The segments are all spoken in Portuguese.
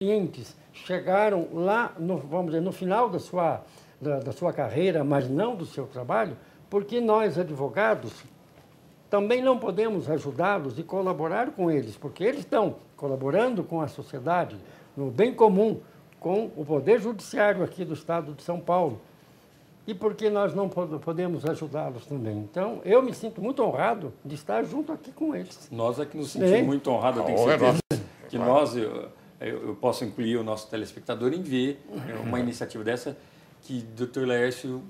clientes chegaram lá, no, vamos dizer, no final da sua, da, da sua carreira, mas não do seu trabalho, porque nós, advogados, também não podemos ajudá-los e colaborar com eles, porque eles estão colaborando com a sociedade, no bem comum, com o Poder Judiciário aqui do Estado de São Paulo. E porque nós não podemos ajudá-los também. Então, eu me sinto muito honrado de estar junto aqui com eles. Nós é que nos sentimos muito honrados, eu tenho é certeza que nós eh, eu, eu posso incluir o nosso telespectador em ver uma uhum. iniciativa dessa que Dr. Laércio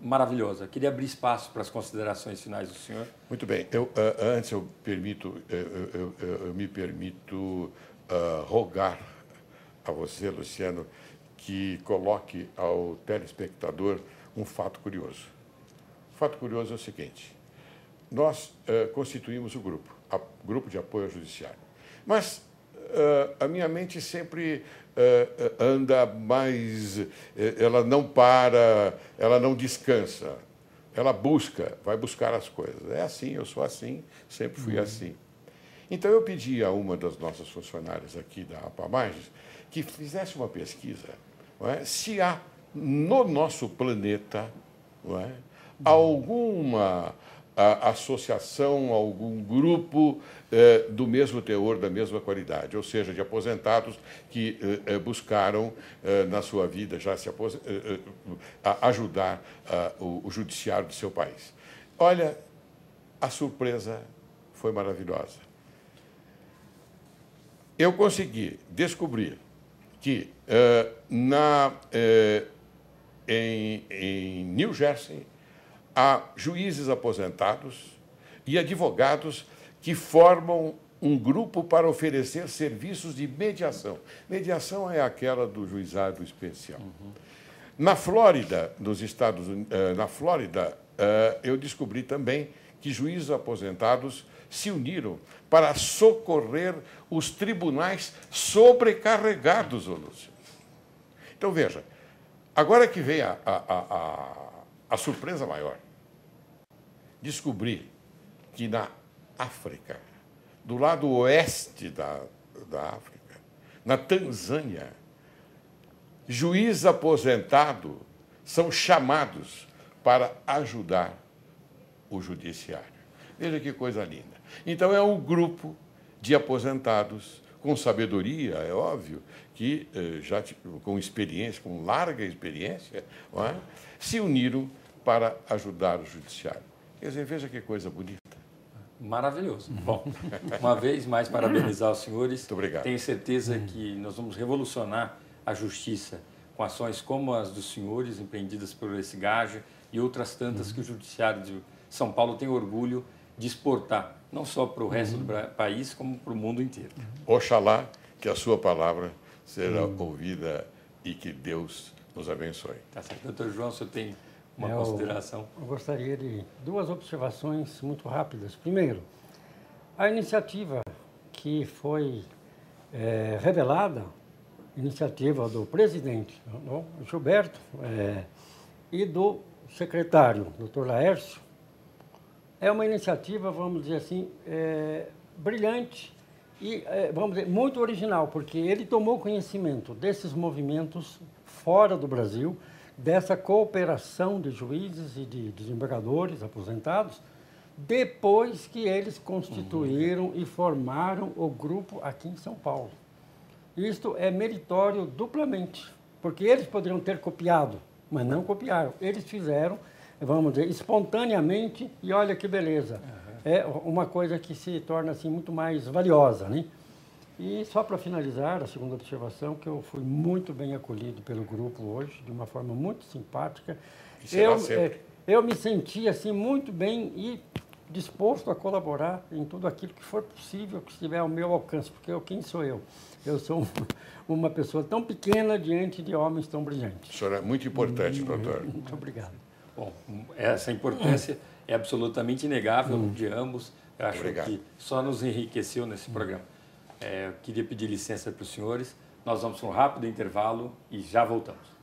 maravilhosa. Queria abrir espaço para as considerações finais do senhor. Muito bem. Eu, uh, antes eu permito, eu, eu, eu me permito uh, rogar a você, Luciano, que coloque ao telespectador um fato curioso. O fato curioso é o seguinte: nós uh, constituímos o grupo, o grupo de apoio ao judiciário, mas ah, a minha mente sempre ah, anda mais. Eh, ela não para, ela não descansa. Ela busca, vai buscar as coisas. É assim, eu sou assim, sempre fui uhum. assim. Então eu pedi a uma das nossas funcionárias aqui da Apamagens que fizesse uma pesquisa é? se há no nosso planeta é? Uhum. alguma a associação a algum grupo eh, do mesmo teor, da mesma qualidade, ou seja, de aposentados que eh, eh buscaram, eh, na sua vida, já se eh, eh, ajudar o, o judiciário do seu país. Olha, a surpresa foi maravilhosa. Eu consegui descobrir que na, em, em New Jersey, a juízes aposentados e advogados que formam um grupo para oferecer serviços de mediação. Mediação é aquela do juizado especial. Uhum. Na Flórida, nos Estados eh, na Flórida, eh, eu descobri também que juízes aposentados se uniram para socorrer os tribunais sobrecarregados, Lúcio. Então veja, agora que vem a, a, a, a surpresa maior, descobri que na África, do lado oeste da, da África, na Tanzânia, juiz aposentado são chamados para ajudar o judiciário. Veja que coisa linda. Então é um grupo de aposentados com sabedoria, é óbvio, que eh, já com experiência, com larga experiência, é? se uniram para ajudar o judiciário. Quer dizer, veja que coisa bonita. Maravilhoso. Bom, uma vez mais, parabenizar os senhores. Muito obrigado. Tenho certeza que nós vamos revolucionar a justiça com ações como as dos senhores, empreendidas por esse gajo e outras tantas uhum. que o Judiciário de São Paulo tem orgulho de exportar, não só para o resto uhum. do país, como para o mundo inteiro. Oxalá que a sua palavra seja uhum. ouvida e que Deus nos abençoe. Tá certo. Doutor João, você tem uma eu, consideração? Eu gostaria de duas observações muito rápidas. Primeiro, a iniciativa que foi é, revelada, iniciativa do presidente Gilberto é, e do secretário, doutor Laércio, é uma iniciativa, vamos dizer assim, é, brilhante e, é, vamos dizer, muito original, porque ele tomou conhecimento desses movimentos fora do Brasil, dessa cooperação de juízes e de desembargadores aposentados, depois que eles constituíram uhum. e formaram o grupo aqui em São Paulo. Isto é meritório duplamente, porque eles poderiam ter copiado, mas não copiaram. Eles fizeram vamos dizer, espontaneamente, e olha que beleza. Uhum. É uma coisa que se torna assim muito mais valiosa, né? E só para finalizar, a segunda observação, que eu fui muito bem acolhido pelo grupo hoje, de uma forma muito simpática. Eu, é, eu me senti assim muito bem e disposto a colaborar em tudo aquilo que for possível, que estiver ao meu alcance, porque eu, quem sou eu? Eu sou uma pessoa tão pequena diante de homens tão brilhantes. O senhor é muito importante, uhum. doutor. Muito obrigado. Bom, essa importância é absolutamente inegável hum. de ambos. Eu acho Obrigado. que só nos enriqueceu nesse programa. É, queria pedir licença para os senhores. Nós vamos para um rápido intervalo e já voltamos.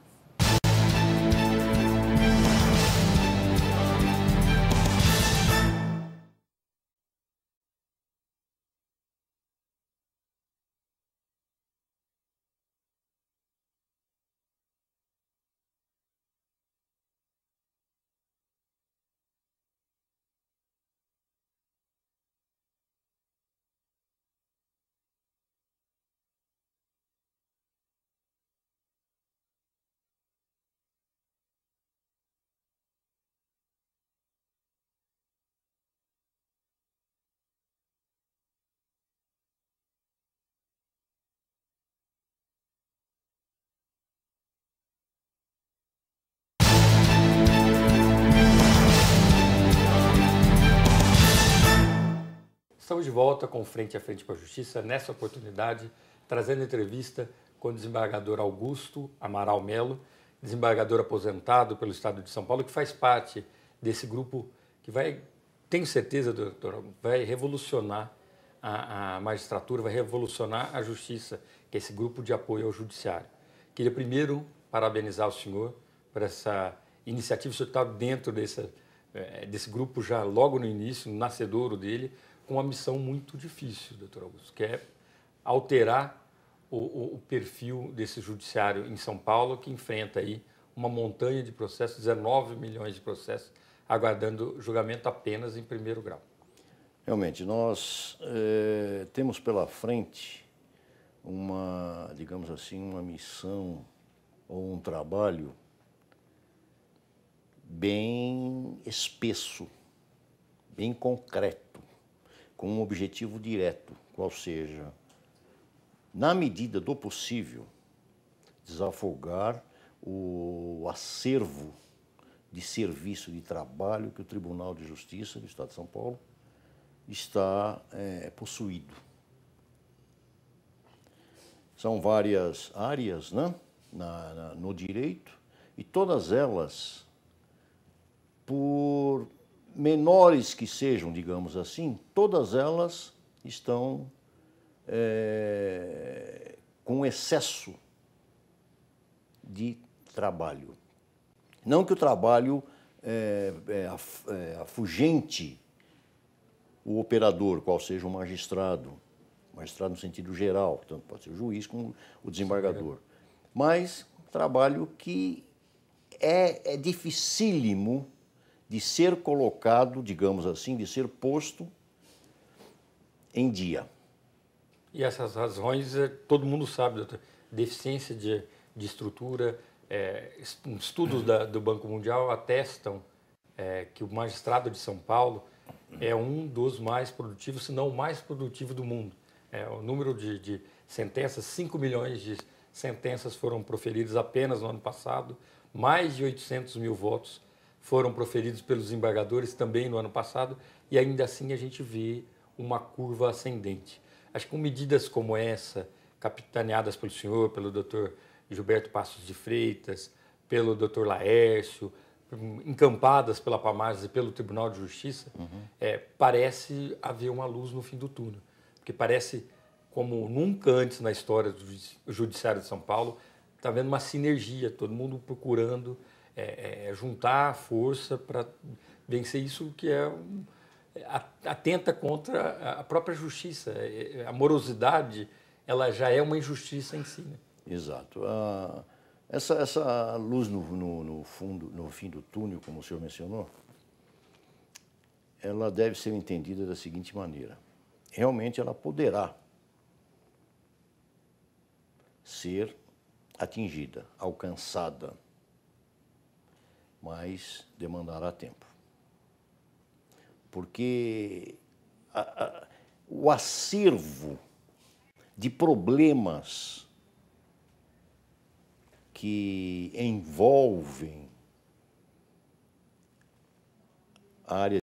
Estamos de volta com Frente a Frente com a Justiça, nessa oportunidade, trazendo entrevista com o desembargador Augusto Amaral Melo, desembargador aposentado pelo Estado de São Paulo, que faz parte desse grupo que vai, tenho certeza, doutor, vai revolucionar a, a magistratura, vai revolucionar a justiça, que é esse grupo de apoio ao judiciário. Queria primeiro parabenizar o senhor por essa iniciativa, o senhor está dentro desse eh, desse grupo já logo no início, nascedouro dele, com uma missão muito difícil, doutor Augusto, que é alterar o, o, o perfil desse judiciário em São Paulo, que enfrenta aí uma montanha de processos, 19 milhões de processos, aguardando julgamento apenas em primeiro grau. Realmente, nós é, temos pela frente uma, digamos assim, uma missão ou um trabalho bem espesso, bem concreto com um objetivo direto, qual seja, na medida do possível, desafogar o acervo de serviço de trabalho que o Tribunal de Justiça do Estado de São Paulo está é, possuído. São várias áreas né, na, na, no direito e todas elas por menores que sejam, digamos assim, todas elas estão é, com excesso de trabalho. Não que o trabalho é, é, é, afugente o operador, qual seja o magistrado, magistrado no sentido geral, tanto pode ser o juiz como o desembargador, mas trabalho que é, é dificílimo de ser colocado, digamos assim, de ser posto em dia. E essas razões eh, todo mundo sabe, doutor. Deficiência de, de estrutura, é, estudos da, do Banco Mundial atestam é, que o magistrado de São Paulo é um dos mais produtivos, se não o mais produtivo do mundo. É, o número de, de sentenças, 5 milhões de sentenças foram proferidas apenas no ano passado, mais de 800 mil votos foram proferidos pelos embargadores também no ano passado, e ainda assim a gente vê uma curva ascendente. Acho que com medidas como essa, capitaneadas pelo senhor, pelo doutor Gilberto Passos de Freitas, pelo doutor Laércio, encampadas pela pamás e pelo Tribunal de Justiça, uhum. é, parece haver uma luz no fim do túnel. Porque parece, como nunca antes na história do Judiciário de São Paulo, está havendo uma sinergia, todo mundo procurando é, é, é juntar força para vencer isso que é um, é, atenta contra a própria justiça. É, a morosidade ela já é uma injustiça em si. Né? Exato. Ah, essa, essa luz no, no, no, fundo, no fim do túnel, como o senhor mencionou, ela deve ser entendida da seguinte maneira. Realmente ela poderá ser atingida, alcançada, mas demandará tempo. Porque a, a, o acervo de problemas que envolvem a área